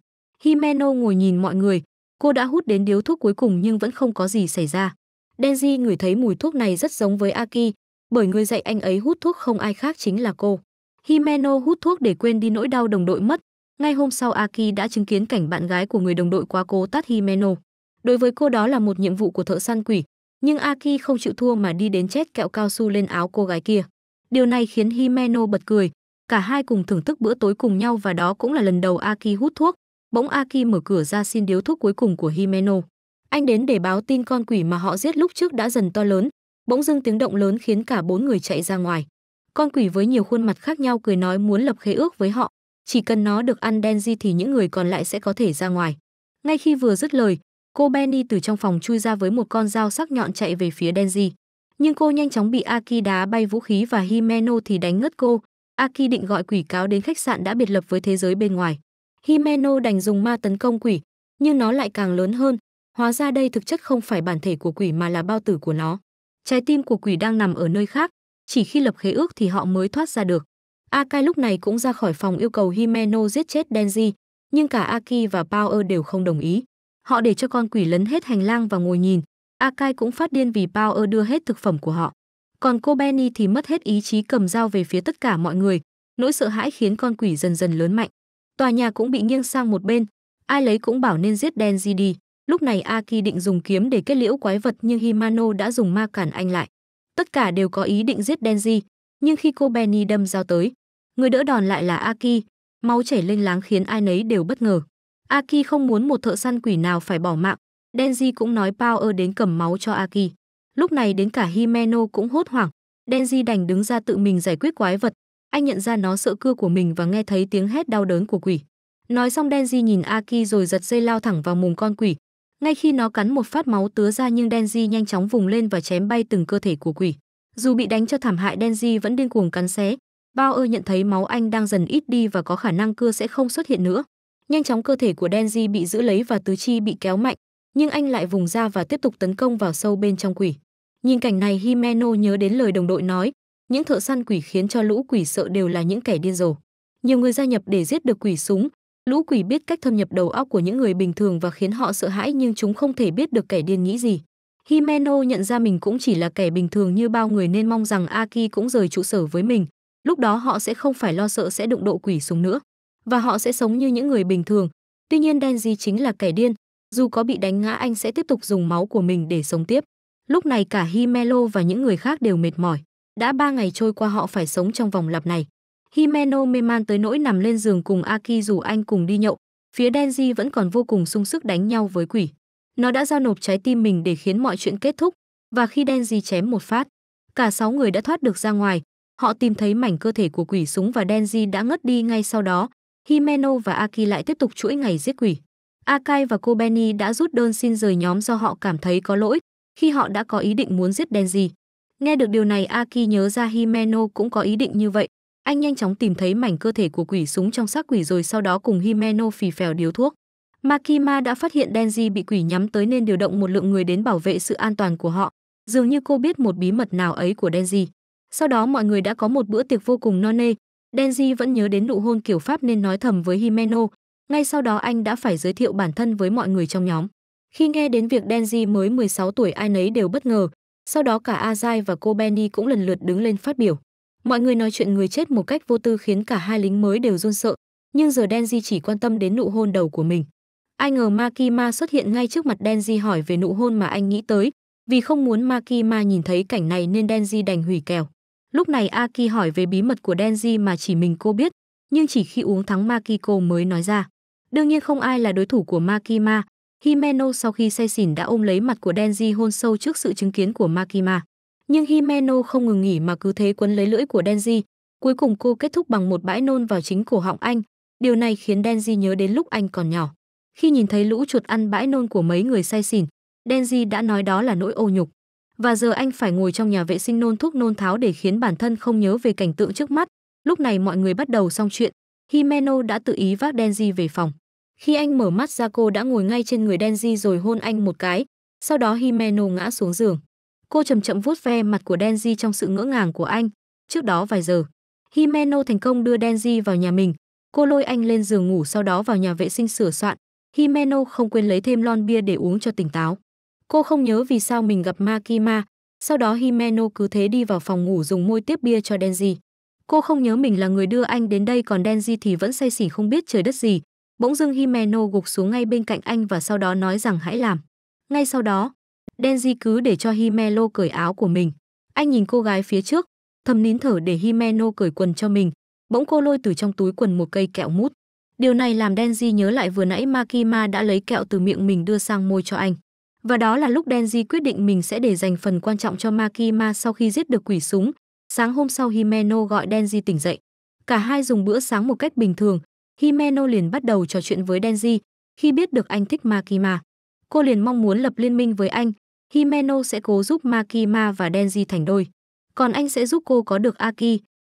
Himeno ngồi nhìn mọi người, cô đã hút đến điếu thuốc cuối cùng nhưng vẫn không có gì xảy ra. Denji ngửi thấy mùi thuốc này rất giống với Aki, bởi người dạy anh ấy hút thuốc không ai khác chính là cô. Himeno hút thuốc để quên đi nỗi đau đồng đội mất. Ngay hôm sau Aki đã chứng kiến cảnh bạn gái của người đồng đội quá cố tát Himeno. Đối với cô đó là một nhiệm vụ của thợ săn quỷ, nhưng Aki không chịu thua mà đi đến chết kẹo cao su lên áo cô gái kia. Điều này khiến Himeno bật cười, cả hai cùng thưởng thức bữa tối cùng nhau và đó cũng là lần đầu Aki hút thuốc. Bỗng Aki mở cửa ra xin điếu thuốc cuối cùng của Himeno. Anh đến để báo tin con quỷ mà họ giết lúc trước đã dần to lớn, bỗng dưng tiếng động lớn khiến cả bốn người chạy ra ngoài. Con quỷ với nhiều khuôn mặt khác nhau cười nói muốn lập khế ước với họ, chỉ cần nó được ăn Denji thì những người còn lại sẽ có thể ra ngoài. Ngay khi vừa dứt lời, Cô Benny từ trong phòng chui ra với một con dao sắc nhọn chạy về phía Denji. Nhưng cô nhanh chóng bị Aki đá bay vũ khí và Himeno thì đánh ngất cô. Aki định gọi quỷ cáo đến khách sạn đã biệt lập với thế giới bên ngoài. Himeno đành dùng ma tấn công quỷ, nhưng nó lại càng lớn hơn. Hóa ra đây thực chất không phải bản thể của quỷ mà là bao tử của nó. Trái tim của quỷ đang nằm ở nơi khác, chỉ khi lập khế ước thì họ mới thoát ra được. Akai lúc này cũng ra khỏi phòng yêu cầu Himeno giết chết Denji, nhưng cả Aki và Power đều không đồng ý. Họ để cho con quỷ lấn hết hành lang và ngồi nhìn. Akai cũng phát điên vì Power đưa hết thực phẩm của họ. Còn cô Benny thì mất hết ý chí cầm dao về phía tất cả mọi người. Nỗi sợ hãi khiến con quỷ dần dần lớn mạnh. Tòa nhà cũng bị nghiêng sang một bên. Ai lấy cũng bảo nên giết Denji đi. Lúc này Aki định dùng kiếm để kết liễu quái vật nhưng Himano đã dùng ma cản anh lại. Tất cả đều có ý định giết Denji, nhưng khi cô Benny đâm dao tới, người đỡ đòn lại là Aki, máu chảy lênh láng khiến ai nấy đều bất ngờ. Aki không muốn một thợ săn quỷ nào phải bỏ mạng. Denji cũng nói Power đến cầm máu cho Aki. Lúc này đến cả Himeno cũng hốt hoảng. Denji đành đứng ra tự mình giải quyết quái vật. Anh nhận ra nó sợ cưa của mình và nghe thấy tiếng hét đau đớn của quỷ. Nói xong Denji nhìn Aki rồi giật dây lao thẳng vào mồm con quỷ. Ngay khi nó cắn một phát máu tứa ra nhưng Denji nhanh chóng vùng lên và chém bay từng cơ thể của quỷ. Dù bị đánh cho thảm hại Denji vẫn điên cuồng cắn xé. Bao ơ nhận thấy máu anh đang dần ít đi và có khả năng cưa sẽ không xuất hiện nữa. Nhanh chóng cơ thể của Denji bị giữ lấy và tứ chi bị kéo mạnh, nhưng anh lại vùng ra và tiếp tục tấn công vào sâu bên trong quỷ. Nhìn cảnh này Himeno nhớ đến lời đồng đội nói, những thợ săn quỷ khiến cho lũ quỷ sợ đều là những kẻ điên rồ. Nhiều người gia nhập để giết được quỷ súng, lũ quỷ biết cách thâm nhập đầu óc của những người bình thường và khiến họ sợ hãi nhưng chúng không thể biết được kẻ điên nghĩ gì. Himeno nhận ra mình cũng chỉ là kẻ bình thường như bao người nên mong rằng Aki cũng rời trụ sở với mình, lúc đó họ sẽ không phải lo sợ sẽ đụng độ quỷ súng nữa và họ sẽ sống như những người bình thường. Tuy nhiên Denji chính là kẻ điên, dù có bị đánh ngã anh sẽ tiếp tục dùng máu của mình để sống tiếp. Lúc này cả Himeno và những người khác đều mệt mỏi. Đã ba ngày trôi qua họ phải sống trong vòng lặp này. Himeno mê man tới nỗi nằm lên giường cùng Aki dù anh cùng đi nhậu. Phía Denji vẫn còn vô cùng sung sức đánh nhau với quỷ. Nó đã giao nộp trái tim mình để khiến mọi chuyện kết thúc. Và khi Denji chém một phát, cả sáu người đã thoát được ra ngoài. Họ tìm thấy mảnh cơ thể của quỷ súng và Denji đã ngất đi ngay sau đó. Himeno và Aki lại tiếp tục chuỗi ngày giết quỷ. Akai và Kobeni đã rút đơn xin rời nhóm do họ cảm thấy có lỗi khi họ đã có ý định muốn giết Denji. Nghe được điều này Aki nhớ ra Himeno cũng có ý định như vậy. Anh nhanh chóng tìm thấy mảnh cơ thể của quỷ súng trong xác quỷ rồi sau đó cùng Himeno phì phèo điếu thuốc. Makima đã phát hiện Denji bị quỷ nhắm tới nên điều động một lượng người đến bảo vệ sự an toàn của họ. Dường như cô biết một bí mật nào ấy của Denji. Sau đó mọi người đã có một bữa tiệc vô cùng no nê, Denji vẫn nhớ đến nụ hôn kiểu Pháp nên nói thầm với Himeno, ngay sau đó anh đã phải giới thiệu bản thân với mọi người trong nhóm. Khi nghe đến việc Denji mới 16 tuổi ai nấy đều bất ngờ, sau đó cả Azai và cô Benny cũng lần lượt đứng lên phát biểu. Mọi người nói chuyện người chết một cách vô tư khiến cả hai lính mới đều run sợ, nhưng giờ Denji chỉ quan tâm đến nụ hôn đầu của mình. Ai ngờ Makima xuất hiện ngay trước mặt Denji hỏi về nụ hôn mà anh nghĩ tới, vì không muốn Makima nhìn thấy cảnh này nên Denji đành hủy kèo. Lúc này Aki hỏi về bí mật của Denji mà chỉ mình cô biết, nhưng chỉ khi uống thắng Makiko mới nói ra. Đương nhiên không ai là đối thủ của Makima, Himeno sau khi say xỉn đã ôm lấy mặt của Denji hôn sâu trước sự chứng kiến của Makima. Nhưng Himeno không ngừng nghỉ mà cứ thế quấn lấy lưỡi của Denji, cuối cùng cô kết thúc bằng một bãi nôn vào chính cổ họng anh. Điều này khiến Denji nhớ đến lúc anh còn nhỏ. Khi nhìn thấy lũ chuột ăn bãi nôn của mấy người say xỉn, Denji đã nói đó là nỗi ô nhục và giờ anh phải ngồi trong nhà vệ sinh nôn thuốc nôn tháo để khiến bản thân không nhớ về cảnh tượng trước mắt. Lúc này mọi người bắt đầu xong chuyện, Himeno đã tự ý vác Denji về phòng. Khi anh mở mắt ra cô đã ngồi ngay trên người Denji rồi hôn anh một cái, sau đó Himeno ngã xuống giường. Cô chậm chậm vuốt ve mặt của Denji trong sự ngỡ ngàng của anh. Trước đó vài giờ, Himeno thành công đưa Denji vào nhà mình. Cô lôi anh lên giường ngủ sau đó vào nhà vệ sinh sửa soạn. Himeno không quên lấy thêm lon bia để uống cho tỉnh táo. Cô không nhớ vì sao mình gặp Makima, sau đó Himeno cứ thế đi vào phòng ngủ dùng môi tiếp bia cho Denji. Cô không nhớ mình là người đưa anh đến đây còn Denji thì vẫn say xỉn không biết trời đất gì. Bỗng dưng Himeno gục xuống ngay bên cạnh anh và sau đó nói rằng hãy làm. Ngay sau đó, Denji cứ để cho Himeno cởi áo của mình. Anh nhìn cô gái phía trước, thầm nín thở để Himeno cởi quần cho mình. Bỗng cô lôi từ trong túi quần một cây kẹo mút. Điều này làm Denji nhớ lại vừa nãy Makima đã lấy kẹo từ miệng mình đưa sang môi cho anh. Và đó là lúc Denji quyết định mình sẽ để dành phần quan trọng cho Makima sau khi giết được quỷ súng. Sáng hôm sau Himeno gọi Denji tỉnh dậy. Cả hai dùng bữa sáng một cách bình thường. Himeno liền bắt đầu trò chuyện với Denji khi biết được anh thích Makima. Cô liền mong muốn lập liên minh với anh. Himeno sẽ cố giúp Makima và Denji thành đôi. Còn anh sẽ giúp cô có được Aki.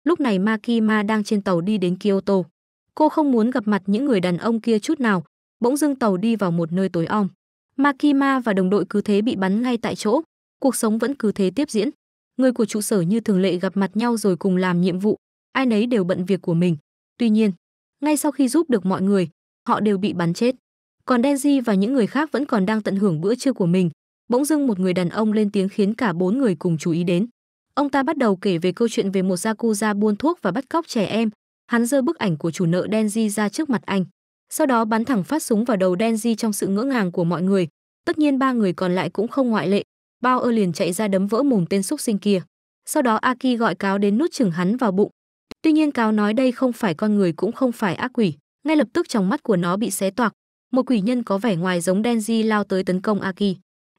Lúc này Makima đang trên tàu đi đến Kyoto. Cô không muốn gặp mặt những người đàn ông kia chút nào. Bỗng dưng tàu đi vào một nơi tối om. Makima và đồng đội cứ thế bị bắn ngay tại chỗ, cuộc sống vẫn cứ thế tiếp diễn. Người của trụ sở như thường lệ gặp mặt nhau rồi cùng làm nhiệm vụ, ai nấy đều bận việc của mình. Tuy nhiên, ngay sau khi giúp được mọi người, họ đều bị bắn chết. Còn Denji và những người khác vẫn còn đang tận hưởng bữa trưa của mình. Bỗng dưng một người đàn ông lên tiếng khiến cả bốn người cùng chú ý đến. Ông ta bắt đầu kể về câu chuyện về một yakuza buôn thuốc và bắt cóc trẻ em. Hắn giơ bức ảnh của chủ nợ Denji ra trước mặt anh sau đó bắn thẳng phát súng vào đầu Denji trong sự ngỡ ngàng của mọi người. Tất nhiên ba người còn lại cũng không ngoại lệ, bao ơ liền chạy ra đấm vỡ mồm tên xúc sinh kia. Sau đó Aki gọi cáo đến nút chừng hắn vào bụng. Tuy nhiên cáo nói đây không phải con người cũng không phải ác quỷ, ngay lập tức trong mắt của nó bị xé toạc. Một quỷ nhân có vẻ ngoài giống Denji lao tới tấn công Aki.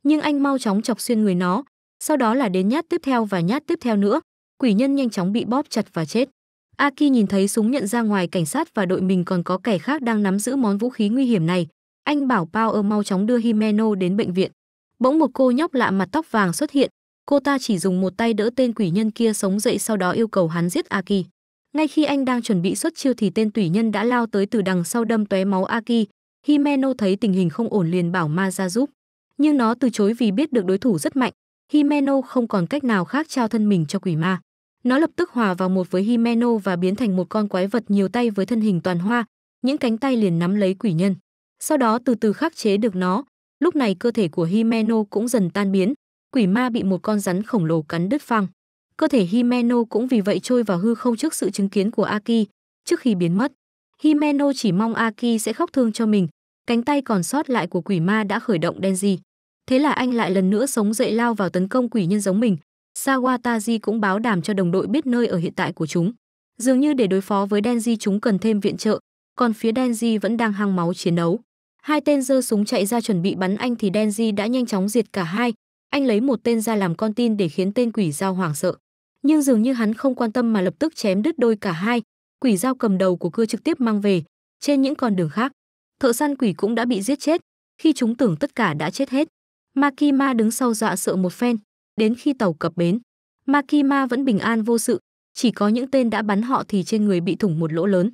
Nhưng anh mau chóng chọc xuyên người nó, sau đó là đến nhát tiếp theo và nhát tiếp theo nữa. Quỷ nhân nhanh chóng bị bóp chặt và chết. Aki nhìn thấy súng nhận ra ngoài cảnh sát và đội mình còn có kẻ khác đang nắm giữ món vũ khí nguy hiểm này. Anh bảo Power mau chóng đưa Himeno đến bệnh viện. Bỗng một cô nhóc lạ mặt tóc vàng xuất hiện. Cô ta chỉ dùng một tay đỡ tên quỷ nhân kia sống dậy sau đó yêu cầu hắn giết Aki. Ngay khi anh đang chuẩn bị xuất chiêu thì tên tùy nhân đã lao tới từ đằng sau đâm tóe máu Aki. Himeno thấy tình hình không ổn liền bảo ma ra giúp. Nhưng nó từ chối vì biết được đối thủ rất mạnh. Himeno không còn cách nào khác trao thân mình cho quỷ ma. Nó lập tức hòa vào một với Himeno và biến thành một con quái vật nhiều tay với thân hình toàn hoa, những cánh tay liền nắm lấy quỷ nhân. Sau đó từ từ khắc chế được nó, lúc này cơ thể của Himeno cũng dần tan biến, quỷ ma bị một con rắn khổng lồ cắn đứt phăng. Cơ thể Himeno cũng vì vậy trôi vào hư không trước sự chứng kiến của Aki, trước khi biến mất. Himeno chỉ mong Aki sẽ khóc thương cho mình, cánh tay còn sót lại của quỷ ma đã khởi động đen gì, Thế là anh lại lần nữa sống dậy lao vào tấn công quỷ nhân giống mình, Sawataji cũng báo đảm cho đồng đội biết nơi ở hiện tại của chúng. Dường như để đối phó với Denji chúng cần thêm viện trợ, còn phía Denji vẫn đang hăng máu chiến đấu. Hai tên giơ súng chạy ra chuẩn bị bắn anh thì Denji đã nhanh chóng diệt cả hai. Anh lấy một tên ra làm con tin để khiến tên quỷ dao hoảng sợ. Nhưng dường như hắn không quan tâm mà lập tức chém đứt đôi cả hai. Quỷ dao cầm đầu của cưa trực tiếp mang về. Trên những con đường khác, thợ săn quỷ cũng đã bị giết chết. Khi chúng tưởng tất cả đã chết hết, Makima đứng sau dọa sợ một phen, Đến khi tàu cập bến, Makima vẫn bình an vô sự, chỉ có những tên đã bắn họ thì trên người bị thủng một lỗ lớn.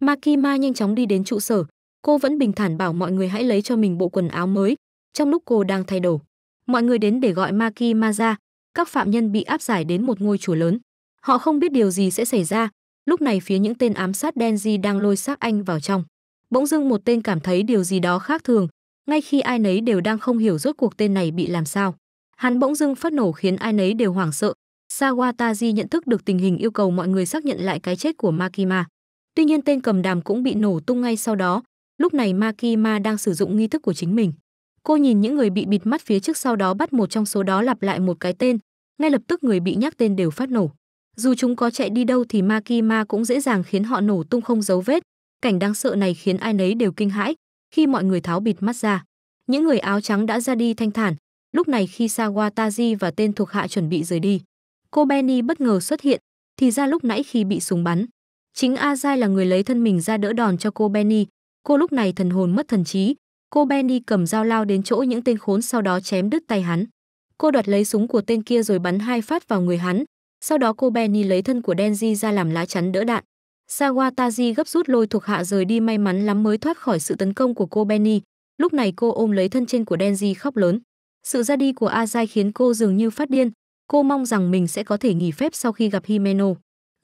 Makima nhanh chóng đi đến trụ sở, cô vẫn bình thản bảo mọi người hãy lấy cho mình bộ quần áo mới, trong lúc cô đang thay đồ. Mọi người đến để gọi Makima ra, các phạm nhân bị áp giải đến một ngôi chùa lớn. Họ không biết điều gì sẽ xảy ra, lúc này phía những tên ám sát Denji đang lôi xác anh vào trong. Bỗng dưng một tên cảm thấy điều gì đó khác thường, ngay khi ai nấy đều đang không hiểu rốt cuộc tên này bị làm sao. Hắn bỗng dưng phát nổ khiến ai nấy đều hoảng sợ. Sawataji nhận thức được tình hình yêu cầu mọi người xác nhận lại cái chết của Makima. Tuy nhiên tên cầm đàm cũng bị nổ tung ngay sau đó. Lúc này Makima đang sử dụng nghi thức của chính mình. Cô nhìn những người bị bịt mắt phía trước sau đó bắt một trong số đó lặp lại một cái tên. Ngay lập tức người bị nhắc tên đều phát nổ. Dù chúng có chạy đi đâu thì Makima cũng dễ dàng khiến họ nổ tung không dấu vết. Cảnh đáng sợ này khiến ai nấy đều kinh hãi khi mọi người tháo bịt mắt ra. Những người áo trắng đã ra đi thanh thản, Lúc này khi Sawataji và tên thuộc hạ chuẩn bị rời đi, cô Benny bất ngờ xuất hiện, thì ra lúc nãy khi bị súng bắn. Chính Azai là người lấy thân mình ra đỡ đòn cho cô Benny, cô lúc này thần hồn mất thần trí, cô Benny cầm dao lao đến chỗ những tên khốn sau đó chém đứt tay hắn. Cô đoạt lấy súng của tên kia rồi bắn hai phát vào người hắn, sau đó cô Benny lấy thân của Denji ra làm lá chắn đỡ đạn. Sawataji gấp rút lôi thuộc hạ rời đi may mắn lắm mới thoát khỏi sự tấn công của cô Benny. Lúc này cô ôm lấy thân trên của Denji khóc lớn. Sự ra đi của Azai khiến cô dường như phát điên, cô mong rằng mình sẽ có thể nghỉ phép sau khi gặp Himeno.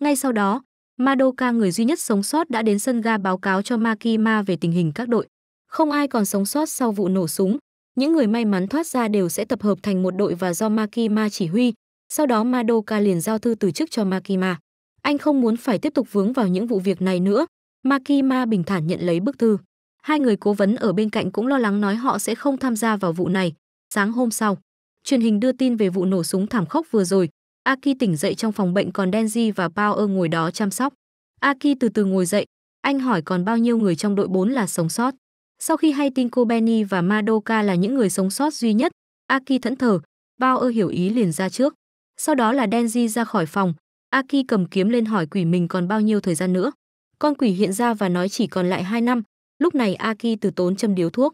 Ngay sau đó, Madoka người duy nhất sống sót đã đến sân ga báo cáo cho Makima về tình hình các đội. Không ai còn sống sót sau vụ nổ súng, những người may mắn thoát ra đều sẽ tập hợp thành một đội và do Makima chỉ huy. Sau đó Madoka liền giao thư từ chức cho Makima. Anh không muốn phải tiếp tục vướng vào những vụ việc này nữa. Makima bình thản nhận lấy bức thư. Hai người cố vấn ở bên cạnh cũng lo lắng nói họ sẽ không tham gia vào vụ này, Sáng hôm sau, truyền hình đưa tin về vụ nổ súng thảm khốc vừa rồi. Aki tỉnh dậy trong phòng bệnh còn Denji và Power ngồi đó chăm sóc. Aki từ từ ngồi dậy, anh hỏi còn bao nhiêu người trong đội 4 là sống sót. Sau khi hay tin cô Benny và Madoka là những người sống sót duy nhất, Aki thẫn thờ, Bao Power hiểu ý liền ra trước. Sau đó là Denji ra khỏi phòng, Aki cầm kiếm lên hỏi quỷ mình còn bao nhiêu thời gian nữa. Con quỷ hiện ra và nói chỉ còn lại 2 năm, lúc này Aki từ tốn châm điếu thuốc.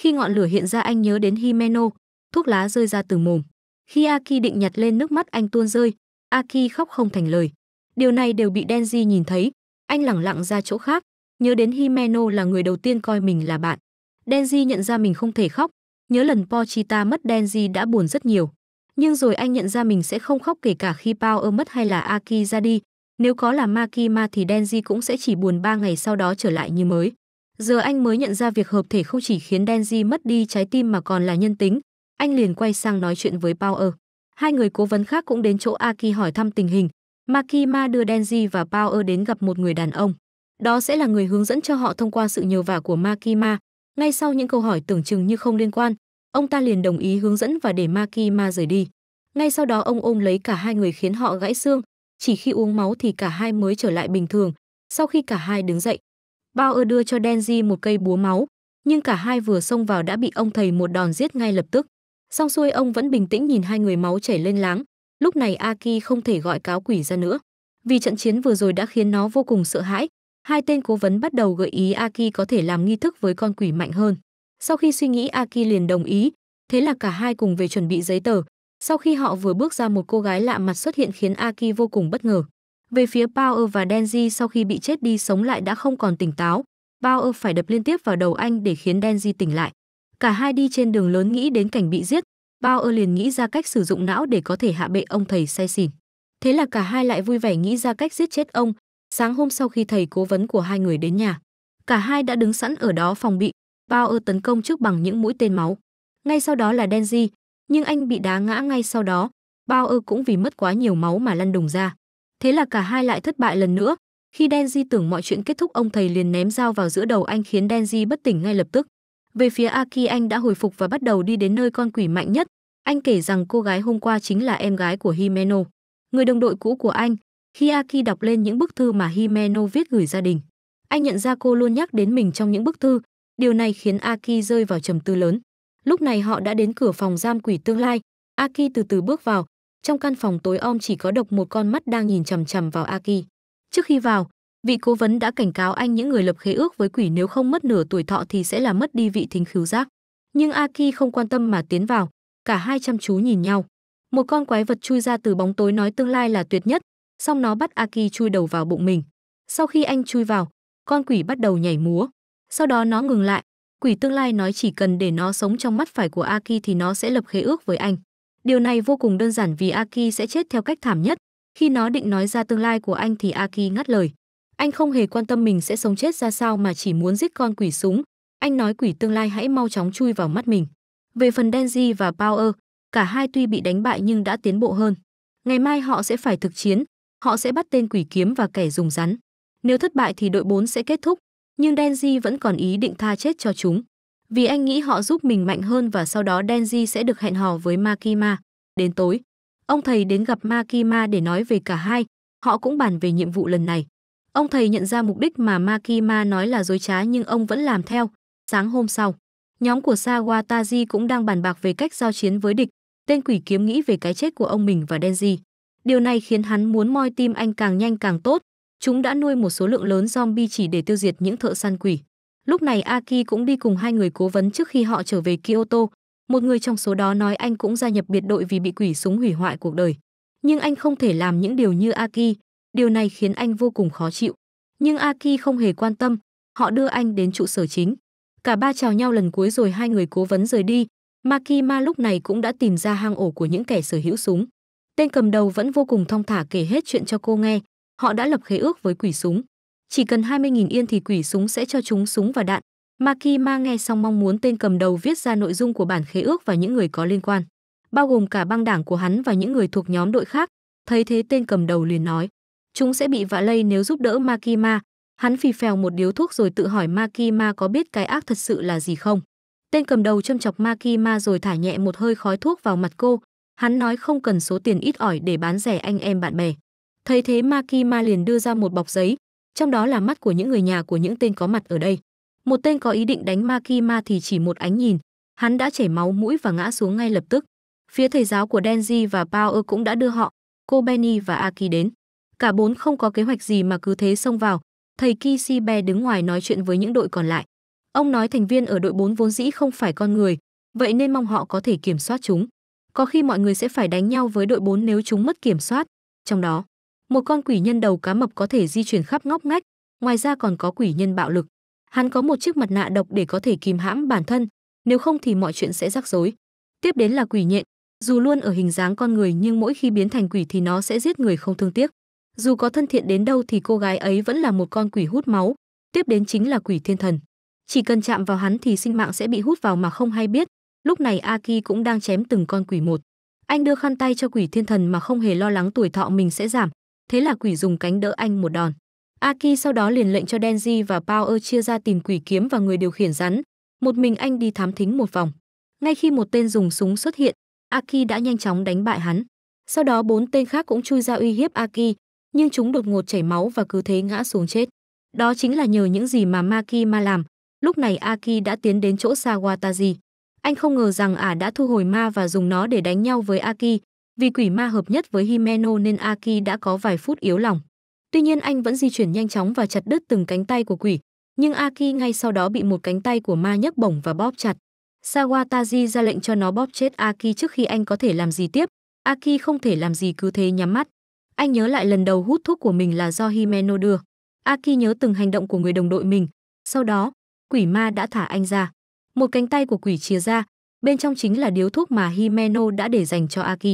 Khi ngọn lửa hiện ra anh nhớ đến Himeno, thuốc lá rơi ra từ mồm. Khi Aki định nhặt lên nước mắt anh tuôn rơi, Aki khóc không thành lời. Điều này đều bị Denji nhìn thấy, anh lẳng lặng ra chỗ khác, nhớ đến Himeno là người đầu tiên coi mình là bạn. Denji nhận ra mình không thể khóc, nhớ lần Pochita mất Denji đã buồn rất nhiều. Nhưng rồi anh nhận ra mình sẽ không khóc kể cả khi Power mất hay là Aki ra đi. Nếu có là Makima thì Denji cũng sẽ chỉ buồn ba ngày sau đó trở lại như mới. Giờ anh mới nhận ra việc hợp thể không chỉ khiến Denji mất đi trái tim mà còn là nhân tính. Anh liền quay sang nói chuyện với Power. Hai người cố vấn khác cũng đến chỗ Aki hỏi thăm tình hình. Makima đưa Denji và Power đến gặp một người đàn ông. Đó sẽ là người hướng dẫn cho họ thông qua sự nhờ vả của Makima. Ngay sau những câu hỏi tưởng chừng như không liên quan, ông ta liền đồng ý hướng dẫn và để Makima rời đi. Ngay sau đó ông ôm lấy cả hai người khiến họ gãy xương, chỉ khi uống máu thì cả hai mới trở lại bình thường. Sau khi cả hai đứng dậy, Bao đưa cho Denji một cây búa máu, nhưng cả hai vừa xông vào đã bị ông thầy một đòn giết ngay lập tức. Xong xuôi ông vẫn bình tĩnh nhìn hai người máu chảy lên láng, lúc này Aki không thể gọi cáo quỷ ra nữa. Vì trận chiến vừa rồi đã khiến nó vô cùng sợ hãi, hai tên cố vấn bắt đầu gợi ý Aki có thể làm nghi thức với con quỷ mạnh hơn. Sau khi suy nghĩ Aki liền đồng ý, thế là cả hai cùng về chuẩn bị giấy tờ. Sau khi họ vừa bước ra một cô gái lạ mặt xuất hiện khiến Aki vô cùng bất ngờ. Về phía Power và Denji sau khi bị chết đi sống lại đã không còn tỉnh táo, Power phải đập liên tiếp vào đầu anh để khiến Denji tỉnh lại. Cả hai đi trên đường lớn nghĩ đến cảnh bị giết, Power liền nghĩ ra cách sử dụng não để có thể hạ bệ ông thầy say xỉn. Thế là cả hai lại vui vẻ nghĩ ra cách giết chết ông. Sáng hôm sau khi thầy cố vấn của hai người đến nhà, cả hai đã đứng sẵn ở đó phòng bị, Power tấn công trước bằng những mũi tên máu. Ngay sau đó là Denji, nhưng anh bị đá ngã ngay sau đó, Power cũng vì mất quá nhiều máu mà lăn đùng ra. Thế là cả hai lại thất bại lần nữa. Khi Denji tưởng mọi chuyện kết thúc ông thầy liền ném dao vào giữa đầu anh khiến Denji bất tỉnh ngay lập tức. Về phía Aki anh đã hồi phục và bắt đầu đi đến nơi con quỷ mạnh nhất. Anh kể rằng cô gái hôm qua chính là em gái của Himeno, người đồng đội cũ của anh. Khi Aki đọc lên những bức thư mà Himeno viết gửi gia đình, anh nhận ra cô luôn nhắc đến mình trong những bức thư. Điều này khiến Aki rơi vào trầm tư lớn. Lúc này họ đã đến cửa phòng giam quỷ tương lai. Aki từ từ bước vào, trong căn phòng tối om chỉ có độc một con mắt đang nhìn chằm chằm vào Aki. Trước khi vào, vị cố vấn đã cảnh cáo anh những người lập khế ước với quỷ nếu không mất nửa tuổi thọ thì sẽ là mất đi vị thính khứu giác. Nhưng Aki không quan tâm mà tiến vào, cả hai chăm chú nhìn nhau. Một con quái vật chui ra từ bóng tối nói tương lai là tuyệt nhất, xong nó bắt Aki chui đầu vào bụng mình. Sau khi anh chui vào, con quỷ bắt đầu nhảy múa. Sau đó nó ngừng lại, quỷ tương lai nói chỉ cần để nó sống trong mắt phải của Aki thì nó sẽ lập khế ước với anh. Điều này vô cùng đơn giản vì Aki sẽ chết theo cách thảm nhất. Khi nó định nói ra tương lai của anh thì Aki ngắt lời. Anh không hề quan tâm mình sẽ sống chết ra sao mà chỉ muốn giết con quỷ súng. Anh nói quỷ tương lai hãy mau chóng chui vào mắt mình. Về phần Denji và Power, cả hai tuy bị đánh bại nhưng đã tiến bộ hơn. Ngày mai họ sẽ phải thực chiến, họ sẽ bắt tên quỷ kiếm và kẻ dùng rắn. Nếu thất bại thì đội 4 sẽ kết thúc, nhưng Denji vẫn còn ý định tha chết cho chúng vì anh nghĩ họ giúp mình mạnh hơn và sau đó Denji sẽ được hẹn hò với Makima. Đến tối, ông thầy đến gặp Makima để nói về cả hai, họ cũng bàn về nhiệm vụ lần này. Ông thầy nhận ra mục đích mà Makima nói là dối trá nhưng ông vẫn làm theo. Sáng hôm sau, nhóm của Sawataji cũng đang bàn bạc về cách giao chiến với địch, tên quỷ kiếm nghĩ về cái chết của ông mình và Denji. Điều này khiến hắn muốn moi tim anh càng nhanh càng tốt. Chúng đã nuôi một số lượng lớn zombie chỉ để tiêu diệt những thợ săn quỷ. Lúc này Aki cũng đi cùng hai người cố vấn trước khi họ trở về Kyoto. Một người trong số đó nói anh cũng gia nhập biệt đội vì bị quỷ súng hủy hoại cuộc đời. Nhưng anh không thể làm những điều như Aki. Điều này khiến anh vô cùng khó chịu. Nhưng Aki không hề quan tâm. Họ đưa anh đến trụ sở chính. Cả ba chào nhau lần cuối rồi hai người cố vấn rời đi. Makima lúc này cũng đã tìm ra hang ổ của những kẻ sở hữu súng. Tên cầm đầu vẫn vô cùng thong thả kể hết chuyện cho cô nghe. Họ đã lập khế ước với quỷ súng chỉ cần 20.000 yên thì quỷ súng sẽ cho chúng súng và đạn. Maki Ma nghe xong mong muốn tên cầm đầu viết ra nội dung của bản khế ước và những người có liên quan, bao gồm cả băng đảng của hắn và những người thuộc nhóm đội khác. Thấy thế tên cầm đầu liền nói, chúng sẽ bị vạ lây nếu giúp đỡ Maki Ma. Hắn phì phèo một điếu thuốc rồi tự hỏi Maki Ma có biết cái ác thật sự là gì không. Tên cầm đầu châm chọc Maki Ma rồi thả nhẹ một hơi khói thuốc vào mặt cô. Hắn nói không cần số tiền ít ỏi để bán rẻ anh em bạn bè. Thấy thế Maki Ma liền đưa ra một bọc giấy, trong đó là mắt của những người nhà của những tên có mặt ở đây. Một tên có ý định đánh ma khi ma thì chỉ một ánh nhìn, hắn đã chảy máu mũi và ngã xuống ngay lập tức. Phía thầy giáo của Denji và Power cũng đã đưa họ, cô Benny và Aki đến. Cả bốn không có kế hoạch gì mà cứ thế xông vào. Thầy Kishibe đứng ngoài nói chuyện với những đội còn lại. Ông nói thành viên ở đội 4 vốn dĩ không phải con người, vậy nên mong họ có thể kiểm soát chúng. Có khi mọi người sẽ phải đánh nhau với đội 4 nếu chúng mất kiểm soát, trong đó một con quỷ nhân đầu cá mập có thể di chuyển khắp ngóc ngách, ngoài ra còn có quỷ nhân bạo lực. Hắn có một chiếc mặt nạ độc để có thể kìm hãm bản thân, nếu không thì mọi chuyện sẽ rắc rối. Tiếp đến là quỷ nhện, dù luôn ở hình dáng con người nhưng mỗi khi biến thành quỷ thì nó sẽ giết người không thương tiếc. Dù có thân thiện đến đâu thì cô gái ấy vẫn là một con quỷ hút máu. Tiếp đến chính là quỷ thiên thần. Chỉ cần chạm vào hắn thì sinh mạng sẽ bị hút vào mà không hay biết. Lúc này Aki cũng đang chém từng con quỷ một. Anh đưa khăn tay cho quỷ thiên thần mà không hề lo lắng tuổi thọ mình sẽ giảm thế là quỷ dùng cánh đỡ anh một đòn. Aki sau đó liền lệnh cho Denji và Power chia ra tìm quỷ kiếm và người điều khiển rắn, một mình anh đi thám thính một vòng. Ngay khi một tên dùng súng xuất hiện, Aki đã nhanh chóng đánh bại hắn. Sau đó bốn tên khác cũng chui ra uy hiếp Aki, nhưng chúng đột ngột chảy máu và cứ thế ngã xuống chết. Đó chính là nhờ những gì mà Maki ma làm. Lúc này Aki đã tiến đến chỗ Sawataji. Anh không ngờ rằng ả à đã thu hồi ma và dùng nó để đánh nhau với Aki, vì quỷ ma hợp nhất với Himeno nên Aki đã có vài phút yếu lòng. Tuy nhiên anh vẫn di chuyển nhanh chóng và chặt đứt từng cánh tay của quỷ, nhưng Aki ngay sau đó bị một cánh tay của ma nhấc bổng và bóp chặt. Sawataji ra lệnh cho nó bóp chết Aki trước khi anh có thể làm gì tiếp. Aki không thể làm gì cứ thế nhắm mắt. Anh nhớ lại lần đầu hút thuốc của mình là do Himeno đưa. Aki nhớ từng hành động của người đồng đội mình. Sau đó, quỷ ma đã thả anh ra. Một cánh tay của quỷ chia ra, bên trong chính là điếu thuốc mà Himeno đã để dành cho Aki.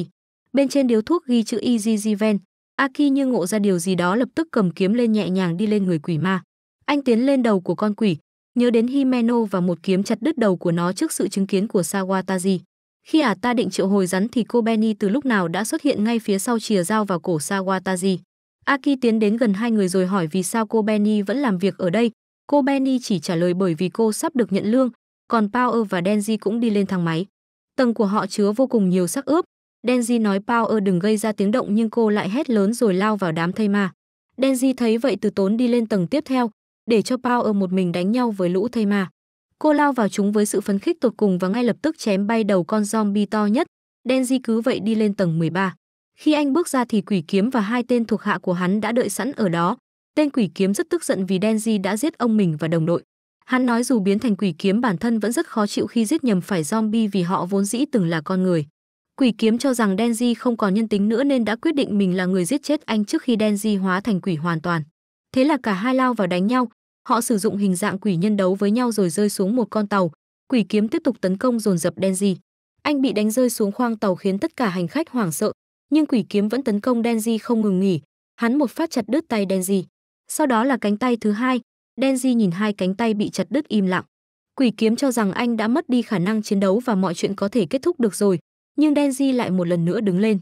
Bên trên điếu thuốc ghi chữ Iziziven. Aki như ngộ ra điều gì đó lập tức cầm kiếm lên nhẹ nhàng đi lên người quỷ ma. Anh tiến lên đầu của con quỷ, nhớ đến Himeno và một kiếm chặt đứt đầu của nó trước sự chứng kiến của Sawataji. Khi ả ta định triệu hồi rắn thì cô Benny từ lúc nào đã xuất hiện ngay phía sau chìa dao vào cổ Sawataji. Aki tiến đến gần hai người rồi hỏi vì sao cô Benny vẫn làm việc ở đây. Cô Benny chỉ trả lời bởi vì cô sắp được nhận lương, còn Power và Denji cũng đi lên thang máy. Tầng của họ chứa vô cùng nhiều sắc ướp, Denji nói Power đừng gây ra tiếng động nhưng cô lại hét lớn rồi lao vào đám thây ma. Denji thấy vậy từ tốn đi lên tầng tiếp theo, để cho Power một mình đánh nhau với lũ thây ma. Cô lao vào chúng với sự phấn khích tột cùng và ngay lập tức chém bay đầu con zombie to nhất. Denji cứ vậy đi lên tầng 13. Khi anh bước ra thì quỷ kiếm và hai tên thuộc hạ của hắn đã đợi sẵn ở đó. Tên quỷ kiếm rất tức giận vì Denji đã giết ông mình và đồng đội. Hắn nói dù biến thành quỷ kiếm bản thân vẫn rất khó chịu khi giết nhầm phải zombie vì họ vốn dĩ từng là con người. Quỷ kiếm cho rằng Denji không còn nhân tính nữa nên đã quyết định mình là người giết chết anh trước khi Denji hóa thành quỷ hoàn toàn. Thế là cả hai lao vào đánh nhau, họ sử dụng hình dạng quỷ nhân đấu với nhau rồi rơi xuống một con tàu. Quỷ kiếm tiếp tục tấn công dồn dập Denji. Anh bị đánh rơi xuống khoang tàu khiến tất cả hành khách hoảng sợ, nhưng quỷ kiếm vẫn tấn công Denji không ngừng nghỉ. Hắn một phát chặt đứt tay Denji. Sau đó là cánh tay thứ hai, Denji nhìn hai cánh tay bị chặt đứt im lặng. Quỷ kiếm cho rằng anh đã mất đi khả năng chiến đấu và mọi chuyện có thể kết thúc được rồi, nhưng Denji lại một lần nữa đứng lên.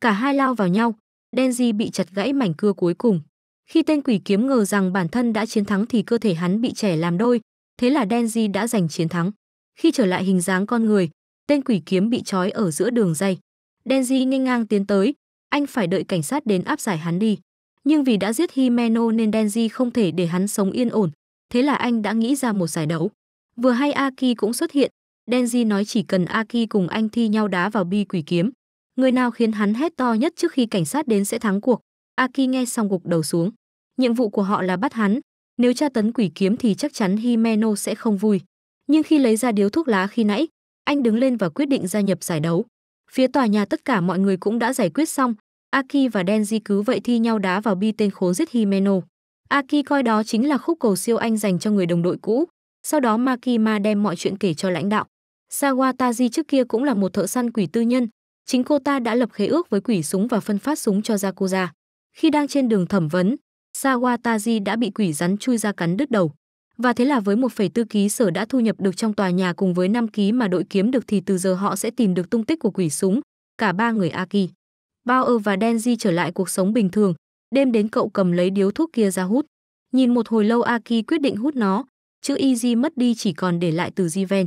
Cả hai lao vào nhau, Denji bị chặt gãy mảnh cưa cuối cùng. Khi tên quỷ kiếm ngờ rằng bản thân đã chiến thắng thì cơ thể hắn bị trẻ làm đôi, thế là Denji đã giành chiến thắng. Khi trở lại hình dáng con người, tên quỷ kiếm bị trói ở giữa đường dây. Denji nghênh ngang tiến tới, anh phải đợi cảnh sát đến áp giải hắn đi. Nhưng vì đã giết Himeno nên Denji không thể để hắn sống yên ổn, thế là anh đã nghĩ ra một giải đấu. Vừa hay Aki cũng xuất hiện, Denji nói chỉ cần Aki cùng anh thi nhau đá vào bi quỷ kiếm. Người nào khiến hắn hét to nhất trước khi cảnh sát đến sẽ thắng cuộc. Aki nghe xong gục đầu xuống. Nhiệm vụ của họ là bắt hắn. Nếu tra tấn quỷ kiếm thì chắc chắn Himeno sẽ không vui. Nhưng khi lấy ra điếu thuốc lá khi nãy, anh đứng lên và quyết định gia nhập giải đấu. Phía tòa nhà tất cả mọi người cũng đã giải quyết xong. Aki và Denji cứ vậy thi nhau đá vào bi tên khốn giết Himeno. Aki coi đó chính là khúc cầu siêu anh dành cho người đồng đội cũ. Sau đó Makima đem mọi chuyện kể cho lãnh đạo. Sawataji trước kia cũng là một thợ săn quỷ tư nhân, chính cô ta đã lập khế ước với quỷ súng và phân phát súng cho Yakuza. Khi đang trên đường thẩm vấn, Sawataji đã bị quỷ rắn chui ra cắn đứt đầu. Và thế là với 1,4 ký sở đã thu nhập được trong tòa nhà cùng với 5 ký mà đội kiếm được thì từ giờ họ sẽ tìm được tung tích của quỷ súng, cả ba người Aki. Bao và Denji trở lại cuộc sống bình thường, đêm đến cậu cầm lấy điếu thuốc kia ra hút. Nhìn một hồi lâu Aki quyết định hút nó, chữ Easy mất đi chỉ còn để lại từ Jiven.